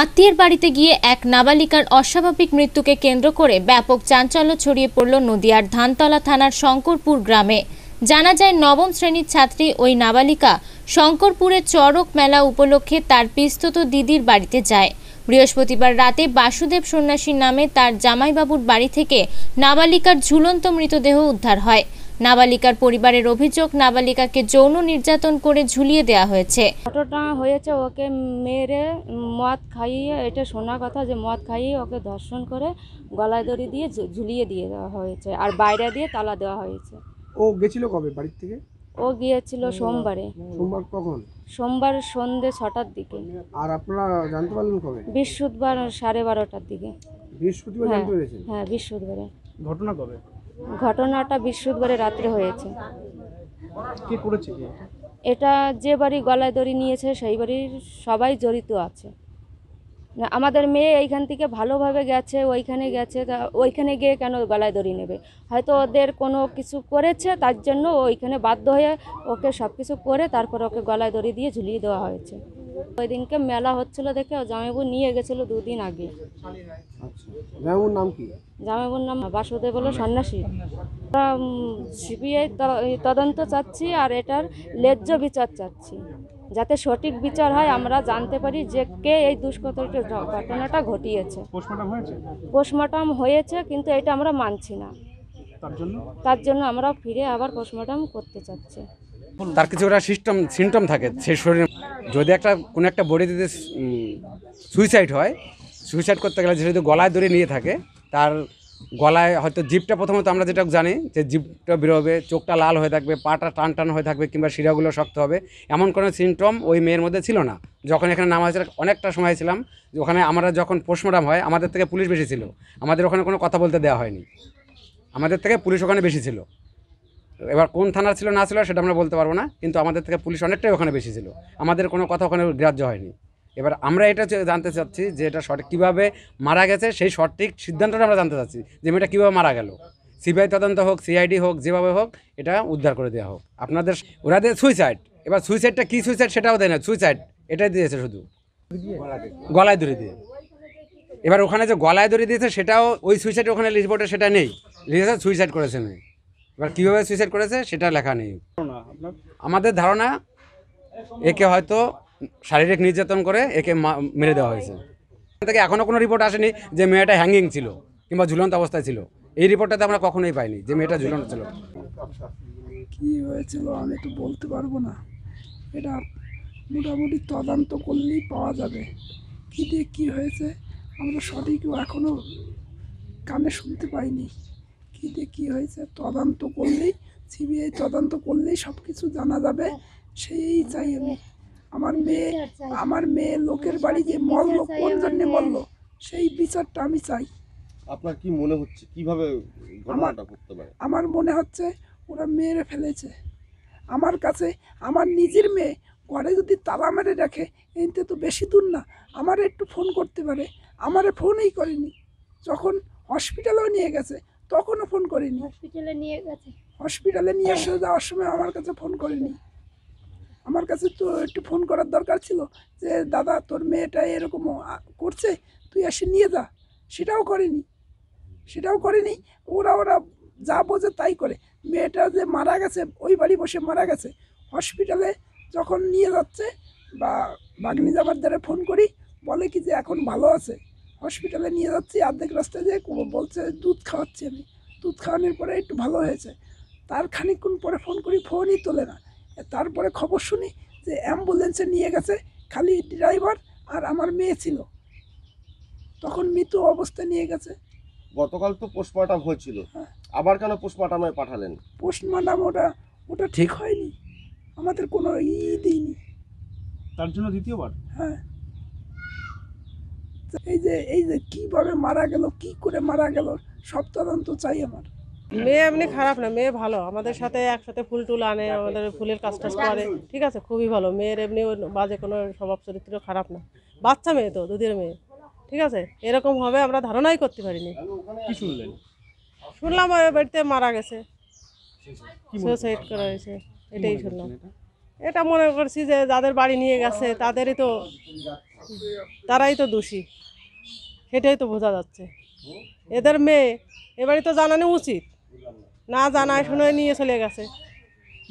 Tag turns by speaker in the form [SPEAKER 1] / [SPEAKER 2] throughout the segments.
[SPEAKER 1] আত্মীয়ের বাড়িতে গিয়ে এক নাবালিকার অস্বাভাবিক মৃত্যুকে কেন্দ্র করে ব্যাপক চাঞ্চল্য ছড়িয়ে পড়ল নদিয়ার ধানতলা থানার শঙ্করপুর গ্রামে জানা যায় নবম শ্রেণীর ছাত্রী ওই নাবালিকা শঙ্করপুরের চরক মেলা উপলক্ষে তার পিস্তত দিদির বাড়িতে যায় বৃহস্পতিবার রাতে বাসুদেব সন্ন্যাসীর নামে তার জামাইবাবুর বাড়ি থেকে নাবালিকার ঝুলন্ত মৃতদেহ উদ্ধার হয় নাবালিকার পরিবারের অভিযোগ নাবালিকাকে যৌন নির্যাতন করে ঝুলিয়ে দেয়া হয়েছে
[SPEAKER 2] ঘটনা হয়েছে ওকে মেরে মদ খাইয়ে এটা শোনা কথা যে মদ খাইয়ে ওকে ধর্ষণ করে গলায় দড়ি দিয়ে ঝুলিয়ে দিয়ে দেওয়া হয়েছে আর বাইরে দিয়ে তালা দেওয়া হয়েছে
[SPEAKER 3] ও গেছিল কবে বাড়ির থেকে
[SPEAKER 2] ও গিয়েছিল সোমবারে সোমবার কখন সোমবার সন্ধে ছটার দিকে
[SPEAKER 3] আর আপনারা জানতে পারলেন কবে
[SPEAKER 2] বৃহস্পতিবার সাড়ে বারোটার দিকে
[SPEAKER 3] বৃহস্পতিবার হ্যাঁ,
[SPEAKER 2] হ্যাঁ বৃহস্পতিবারে ঘটনা কবে ঘটনাটা বৃহস্পতিবারে রাত্রে হয়েছে এটা যে বাড়ি গলায় দড়ি নিয়েছে সেই বাড়ির সবাই জড়িত আছে আমাদের মেয়ে এইখান থেকে ভালোভাবে গেছে ওইখানে গেছে তা ওইখানে গিয়ে কেন গলায় দড়ি নেবে হয়তো ওদের কোনো কিছু করেছে তার জন্য ওইখানে বাধ্য হয়ে ওকে সব কিছু করে তারপর ওকে গলায় দড়ি দিয়ে ঝুলিয়ে দেওয়া হয়েছে ওই দিনকে মেলা হচ্ছিল দেখে জামাইবু নিয়ে গেছিল দুদিন আগে আচ্ছা। জামাইবুর নাম জামাইবুর নাম বাসুদেব হলো সন্ন্যাসী আমরা সিবিআই তদন্ত চাচ্ছি আর এটার লেজ্জ বিচার চাচ্ছি যাতে সঠিক বিচার হয় আমরা জানতে পারি যে কে এই দুষ্কৃত ঘটনাটা ঘটিয়েছে পোস্টমর্টম হয়েছে কিন্তু এটা আমরা মানছি না তার জন্য আমরা ফিরে আবার পোস্টমর্টম করতে চাচ্ছি
[SPEAKER 3] তার কিছু সিস্টেম সিমটম থাকে সে শরীরে যদি একটা কোনো একটা বডি যদি সুইসাইড হয় সুইসাইড করতে গেলে যদি গলায় দড়ি নিয়ে থাকে তার গলায় হয়তো জিপটা প্রথমত আমরা যেটা জানি যে জিপটা বেরোবে চোখটা লাল হয়ে থাকবে পাটা টান টান হয়ে থাকবে কিংবা শিরাগুলো শক্ত হবে এমন কোনো সিমটম ওই মেয়ের মধ্যে ছিল না যখন এখানে নামা হয়েছিল অনেকটা সময় ছিলাম ওখানে আমরা যখন পোস্টমর্টম হয় আমাদের থেকে পুলিশ বেশি ছিল আমাদের ওখানে কোনো কথা বলতে দেওয়া হয়নি আমাদের থেকে পুলিশ ওখানে বেশি ছিল এবার কোন থানার ছিল না ছিল সেটা আমরা বলতে পারবো না কিন্তু আমাদের থেকে পুলিশ অনেকটাই ওখানে বেশি ছিল আমাদের কোনো কথা ওখানে গ্রাহ্য হয়নি এবার আমরা এটা জানতে চাচ্ছি যে এটা সঠিক কীভাবে মারা গেছে সেই সঠিক সিদ্ধান্তটা আমরা জানতে চাচ্ছি যে মেয়েটা কীভাবে মারা গেল সিবিআই তদন্ত হোক সিআইডি হোক যেভাবে হোক এটা উদ্ধার করে দেওয়া হোক আপনাদের ওরা দিয়ে সুইসাইড এবার সুইসাইডটা কী সুইসাইড সেটাও দেয় না সুইসাইড এটাই দিয়েছে শুধু গলায় দড়ি দিয়ে এবার ওখানে যে গলায় দড়ি দিয়েছে সেটাও ওই সুইসাইড ওখানে লিসবোর্ডে সেটা নেই লিখেছে সুইসাইড করেছে নেই এবার কীভাবে সুইসাইড করেছে সেটা লেখা নেই আমাদের ধারণা একে হয়তো শারীরিক নির্যাতন করে একে মেরে দেওয়া হয়েছে থেকে এখনও কোনো রিপোর্ট আসেনি যে মেয়েটা হ্যাঙ্গিং ছিল কিংবা ঝুলন্ত অবস্থায় ছিল এই রিপোর্টটাতে আমরা কখনোই পাইনি যে মেয়েটা ঝুলন্ত ছিল
[SPEAKER 4] কি হয়েছিল আমি একটু বলতে পারবো না এটা মোটামুটি তদন্ত করলেই পাওয়া যাবে কী দিয়ে কী হয়েছে আমরা সঠিকও এখনও কানে শুনতে পাইনি পরিস্থিতিতে কি হয়েছে তদন্ত করলেই সিবিআই তদন্ত করলেই সব কিছু জানা যাবে সেই চাই আমি আমার মেয়ে আমার মেয়ে লোকের বাড়ি যে মরল কোন জন্যে মরল সেই বিচারটা আমি চাই আপনার কি মনে হচ্ছে কিভাবে আমার মনে হচ্ছে ওরা মেরে ফেলেছে আমার কাছে আমার নিজের মেয়ে ঘরে যদি তালা মেরে রাখে এতে তো বেশি দূর না আমার একটু ফোন করতে পারে আমারে ফোনই করেনি যখন হসপিটালেও নিয়ে গেছে তখনও ফোন করিনি হসপিটালে নিয়ে গেছে হসপিটালে নিয়ে এসে যাওয়ার সময় আমার কাছে ফোন করিনি আমার কাছে তো একটু ফোন করার দরকার ছিল যে দাদা তোর মেয়েটা এরকম করছে তুই এসে নিয়ে যা সেটাও করেনি সেটাও করেনি ওরা ওরা যা বোঝে তাই করে মেয়েটা যে মারা গেছে ওই বাড়ি বসে মারা গেছে হসপিটালে যখন নিয়ে যাচ্ছে বা বাগনি যাবার দ্বারা ফোন করি বলে কি যে এখন ভালো আছে হসপিটালে নিয়ে যাচ্ছি অর্ধেক রাস্তায় যেয়ে বলছে দুধ খাওয়াচ্ছি আমি দুধ খাওয়ানোর পরে একটু ভালো হয়েছে তার খানিকক্ষণ পরে ফোন করি ফোনই তোলে না তারপরে খবর শুনি যে অ্যাম্বুলেন্সে নিয়ে গেছে খালি ড্রাইভার আর আমার মেয়ে ছিল তখন মৃত্যু অবস্থা নিয়ে গেছে গতকাল তো পোস্টমার্টাম হয়েছিল হ্যাঁ। আবার কেন পোস্টমার্টামে পাঠালেন পোস্টমার্টাম ওটা ওটা ঠিক হয়নি আমাদের কোনো ই দিইনি
[SPEAKER 5] তার জন্য দ্বিতীয়বার
[SPEAKER 4] হ্যাঁ এই যে এই যে কিভাবে মারা গেল কি করে মারা গেল
[SPEAKER 5] সব তদন্ত চাই আমার মেয়ে এমনি খারাপ না মেয়ে ভালো আমাদের সাথে একসাথে ফুল টুল আনে আমাদের ফুলের কাজ টাজ করে ঠিক আছে খুবই ভালো মেয়ের এমনি বাজে কোনো স্বভাব চরিত্র খারাপ না বাচ্চা মেয়ে তো দুধের মেয়ে ঠিক আছে এরকম হবে আমরা ধারণাই করতে পারিনি কি শুনলেন শুনলাম বাড়িতে মারা গেছে সুসাইড করা হয়েছে এটাই শুনলাম এটা মনে করছি যে যাদের বাড়ি নিয়ে গেছে তাদেরই তো তারাই তো দোষী সেটাই তো বোঝা যাচ্ছে এদের মেয়ে এবারে তো জানানো উচিত না জানায় শুনে নিয়ে চলে গেছে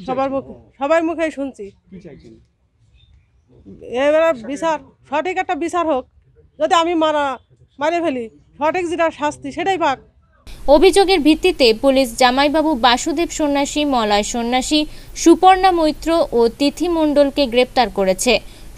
[SPEAKER 5] সবার মুখে সবার মুখেই শুনছি এবার বিচার সঠিক একটা বিচার হোক যদি আমি মারা মারে ফেলি সঠিক যেটা শাস্তি সেটাই পাক
[SPEAKER 1] অভিযোগের ভিত্তিতে পুলিশ জামাইবাবু বাসুদেব সন্ন্যাসী মলয় সন্ন্যাসী সুপর্ণা মৈত্র ও তিথি মণ্ডলকে গ্রেপ্তার করেছে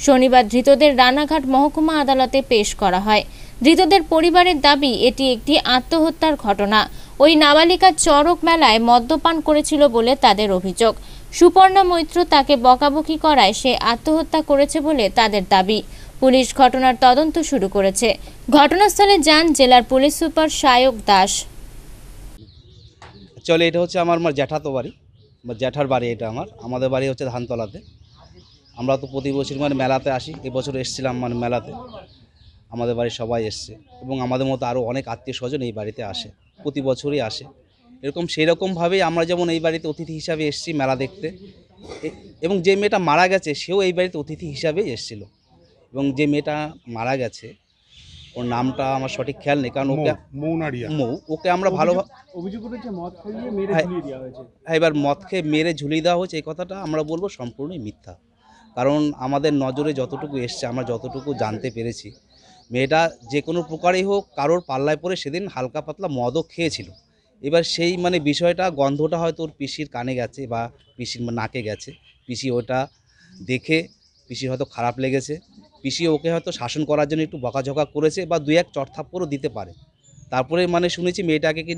[SPEAKER 1] শনিবার ধৃতদের রানাঘাট মহকুমা আদালতে পেশ করা হয় ধৃতদের পরিবারের দাবি এটি একটি আত্মহত্যার ঘটনা ওই নাবালিকা চরক মেলায় মদ্যপান করেছিল বলে তাদের অভিযোগ সুপর্ণা মৈত্র তাকে বকাবকি করায় সে আত্মহত্যা করেছে বলে তাদের দাবি পুলিশ ঘটনার তদন্ত শুরু করেছে ঘটনাস্থলে যান জেলার পুলিশ সুপার সায়ক দাস
[SPEAKER 5] চলে এটা হচ্ছে আমার জ্যাঠাতো বাড়ি জ্যাঠার বাড়ি এটা আমার আমাদের বাড়ি হচ্ছে ধানতলাতে আমরা তো প্রতি বছর মানে মেলাতে আসি এবছর এসছিলাম মানে মেলাতে আমাদের বাড়ির সবাই এসছে এবং আমাদের মতো আরও অনেক আত্মীয় স্বজন এই বাড়িতে আসে প্রতি বছরই আসে এরকম সেই রকমভাবেই আমরা যেমন এই বাড়িতে অতিথি হিসাবে এসছি মেলা দেখতে এবং যে মেয়েটা মারা গেছে সেও এই বাড়িতে অতিথি হিসাবেই এসছিল এবং যে মেয়েটা মারা গেছে ওর নামটা আমার সঠিক খেয়াল নেই কারণ ওকে মৌ ওকে আমরা ভালো
[SPEAKER 3] হ্যাঁ।,
[SPEAKER 5] হ্যাঁ এবার মদ খেয়ে মেরে ঝুলিয়ে দেওয়া হয়েছে এই কথাটা আমরা বলবো সম্পূর্ণই মিথ্যা কারণ আমাদের নজরে যতটুকু এসছে আমরা যতটুকু জানতে পেরেছি মেয়েটা যে কোনো প্রকারেই হোক কারোর পাল্লায় পড়ে সেদিন হালকা পাতলা মদও খেয়েছিল এবার সেই মানে বিষয়টা গন্ধটা হয়তো ওর পিসির কানে গেছে বা পিসির নাকে গেছে পিসি ওটা দেখে পিসি হয়তো খারাপ লেগেছে পিসি ওকে হয়তো শাসন করার জন্য একটু বকাঝকা করেছে বা দুই এক চটথাপ্পরও দিতে পারে তারপরে মানে শুনেছি মেয়েটাকে কি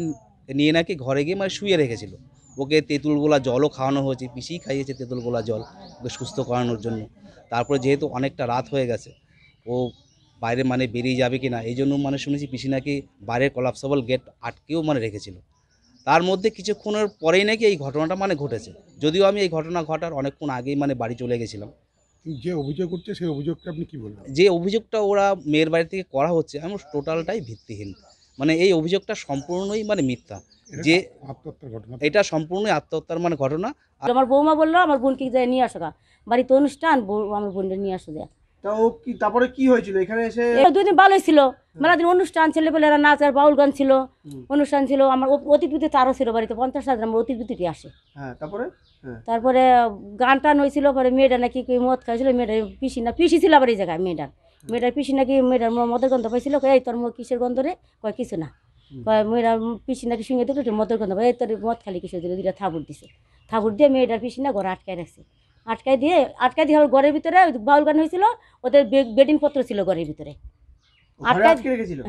[SPEAKER 5] নিয়ে নাকি ঘরে গিয়ে মানে শুয়ে রেখেছিল ওকে তেঁতুল গোলা জলও খাওয়ানো হয়েছে পিসি খাইয়েছে তেঁতুল গোলা জল ওকে সুস্থ করানোর জন্য তারপরে যেহেতু অনেকটা রাত হয়ে গেছে ও বাইরে মানে বেরিয়ে যাবে কি না এই জন্য মানে শুনেছি পিসি নাকি বাইরের কলাপসেবল গেট আটকেও মানে রেখেছিল তার মধ্যে কিছুক্ষণের পরেই নাকি এই ঘটনাটা মানে ঘটেছে যদিও আমি এই ঘটনা ঘটার অনেকক্ষণ আগেই মানে বাড়ি চলে গেছিলাম যে অভিযোগ করছে সেই অভিযোগটা আপনি কী বলবেন যে অভিযোগটা ওরা মেয়ের বাড়ি থেকে করা হচ্ছে আমি টোটালটাই ভিত্তিহীন মানে এই অভিযোগটা সম্পূর্ণই মানে মিথ্যা যে এটা সম্পূর্ণই আত্মহত্যার মানে ঘটনা
[SPEAKER 6] আমার বৌমা বললো আমার বোনকে যায় নিয়ে আসো বাড়িতে অনুষ্ঠান আমার বোনটা নিয়ে আসো দেয়া তারপরে ভালোই নাচ আর বাউল গান ছিল অনুষ্ঠান ছিল আমার তারও ছিল বাড়িতে পঞ্চাশ হাজার আসে হ্যাঁ, তারপরে হ্যাঁ। তারপরে গান টান হয়েছিল পরে মেয়েটা নাকি মদ খাইছিল মেয়েটা পিসি না পিসি ছিল আবার এই জায়গায় মেয়েটার মেয়েটার পিসি নাকি মেয়েটার মদের গন্ধ পাইছিল এই তোর কিসের গন্ধ রে কয় কিছু না কয় মেয়েরা পিসি নাকি শুনে দুটো মদের গন্ধ পাই তোর মদ খালি কিসের দিল দুটা থাবুর দিছে থাবুর দিয়ে মেয়েটার পিসি না ঘরে আটকায় রাখছে আটকায় দিয়ে আটকায় দিয়ে ঘরের ভিতরে বাউল গান হয়েছিল ওদের বেডিং পত্র ছিল ঘরের ভিতরে
[SPEAKER 5] আটকায়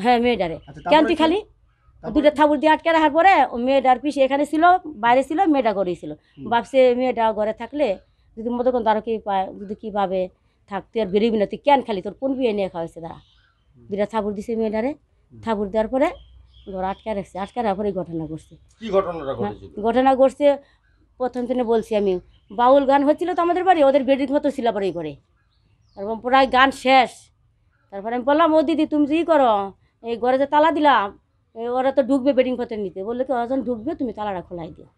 [SPEAKER 5] হ্যাঁ
[SPEAKER 6] মেয়েটারে আচ্ছা, কেন তুই খালি দুটো ঠাকুর দিয়ে আটকে রাখার পরে মেয়েটার পিসি এখানে ছিল বাইরে ছিল মেয়েটা ঘরে ছিল বাপসে মেয়েটা ঘরে থাকলে যদি মদের গন্ধ আরও কি পায় যদি কী পাবে থাকতে আর বেরোবি না তুই কেন খালি তোর কোন বিয়ে নিয়ে খাওয়াইছে দাঁড়া দুইটা থাপুর দিছে মেয়েটারে থাপুর দেওয়ার পরে ধর আটকা রাখছে আটকা রাখার পরে ঘটনা ঘটছে
[SPEAKER 3] হ্যাঁ,
[SPEAKER 6] ঘটনা ঘটছে প্রথম দিনে বলছি আমি বাউল গান হচ্ছিল তো আমাদের বাড়ি ওদের বেডিং মতো ছিল পরে এই ঘরে তারপর প্রায় গান শেষ তারপরে আমি বললাম ও দিদি তুমি যেই করো এই ঘরে যে তালা দিলাম ওরা তো ঢুকবে বেডিং পথের নিতে বললো কি ওরা ঢুকবে তুমি তালাটা খোলাই দিও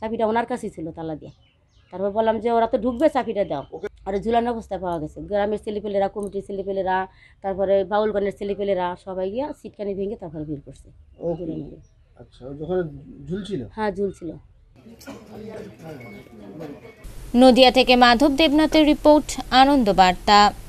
[SPEAKER 6] চাপিটা ওনার কাছেই ছিল তালা দিয়ে তারপর বললাম যে ওরা তো ঢুকবে চাপিটা দাও আর ঝুলানো অবস্থায় পাওয়া গেছে গ্রামের ছেলেপেলেরা কমিটির ছেলেপেলেরা তারপরে বাউলগণের ছেলেপেলেরা সবাই গিয়া সিটকানি ভেঙে তারপরে ভিড় করছে আচ্ছা, হ্যাঁ ঝুলছিল
[SPEAKER 1] নদিয়া থেকে মাধব দেবনাথের রিপোর্ট আনন্দ বার্তা